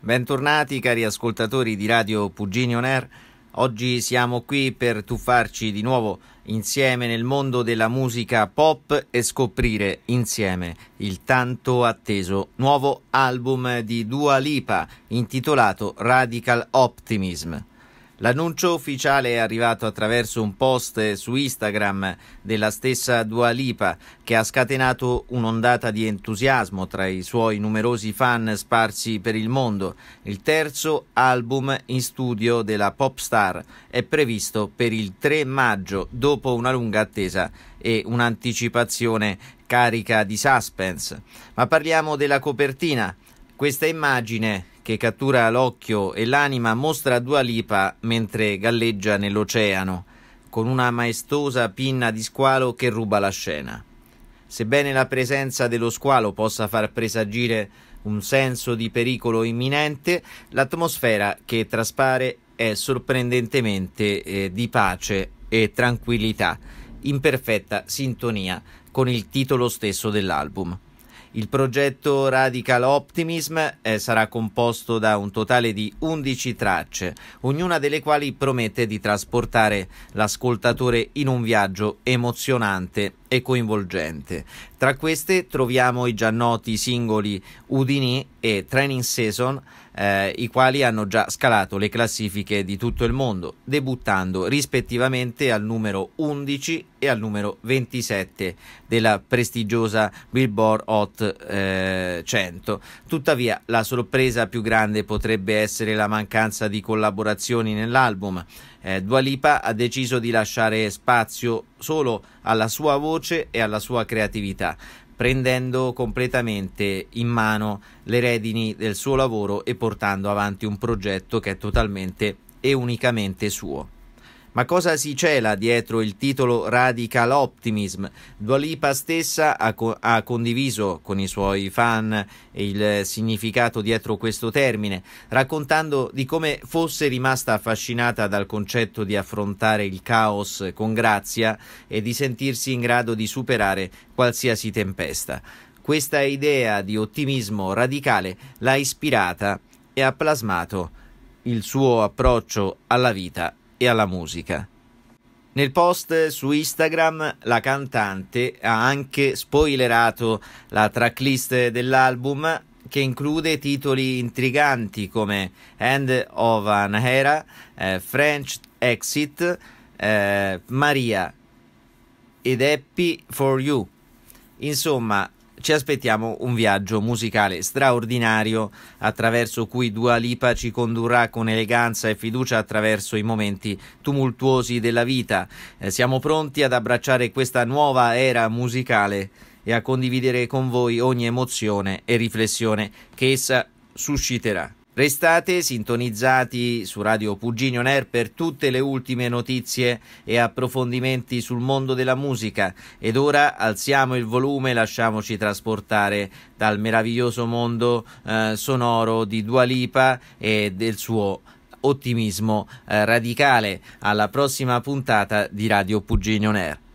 Bentornati cari ascoltatori di Radio Puginio Air. Oggi siamo qui per tuffarci di nuovo insieme nel mondo della musica pop e scoprire insieme il tanto atteso nuovo album di Dua Lipa intitolato Radical Optimism. L'annuncio ufficiale è arrivato attraverso un post su Instagram della stessa Dua Lipa che ha scatenato un'ondata di entusiasmo tra i suoi numerosi fan sparsi per il mondo. Il terzo album in studio della pop star è previsto per il 3 maggio dopo una lunga attesa e un'anticipazione carica di suspense. Ma parliamo della copertina. Questa immagine che cattura l'occhio e l'anima mostra a Dua Lipa mentre galleggia nell'oceano, con una maestosa pinna di squalo che ruba la scena. Sebbene la presenza dello squalo possa far presagire un senso di pericolo imminente, l'atmosfera che traspare è sorprendentemente eh, di pace e tranquillità, in perfetta sintonia con il titolo stesso dell'album. Il progetto Radical Optimism eh, sarà composto da un totale di 11 tracce, ognuna delle quali promette di trasportare l'ascoltatore in un viaggio emozionante e coinvolgente. Tra queste troviamo i già noti singoli Udini e Training Season, eh, i quali hanno già scalato le classifiche di tutto il mondo, debuttando rispettivamente al numero 11 e al numero 27 della prestigiosa Billboard Hot eh, 100. Tuttavia la sorpresa più grande potrebbe essere la mancanza di collaborazioni nell'album. Eh, Dua Lipa ha deciso di lasciare spazio solo alla sua voce e alla sua creatività, prendendo completamente in mano le redini del suo lavoro e portando avanti un progetto che è totalmente e unicamente suo. Ma cosa si cela dietro il titolo Radical Optimism? Dualipa stessa ha, co- ha, condiviso con i suoi fan il significato dietro questo termine, raccontando di come fosse rimasta affascinata dal concetto di affrontare il caos con grazia e di sentirsi in grado di superare qualsiasi tempesta. Questa idea di ottimismo radicale l'ha ispirata e ha plasmato il suo approccio alla vita e alla musica. Nel post su Instagram la cantante ha anche spoilerato la tracklist dell'album che include titoli intriganti come End of an Era, eh, French Exit, eh, Maria ed Happy for You. Insomma, ci aspettiamo un viaggio musicale straordinario attraverso cui Dua Lipa ci condurrà con eleganza e fiducia attraverso i momenti tumultuosi della vita. Eh, siamo pronti ad abbracciare questa nuova era musicale e a condividere con voi ogni emozione e riflessione che essa susciterà. Restate sintonizzati su Radio Puginio Ner per tutte le ultime notizie e approfondimenti sul mondo della musica ed ora alziamo il volume e lasciamoci trasportare dal meraviglioso mondo eh, sonoro di Dualipa e del suo ottimismo eh, radicale alla prossima puntata di Radio Puginio Nair.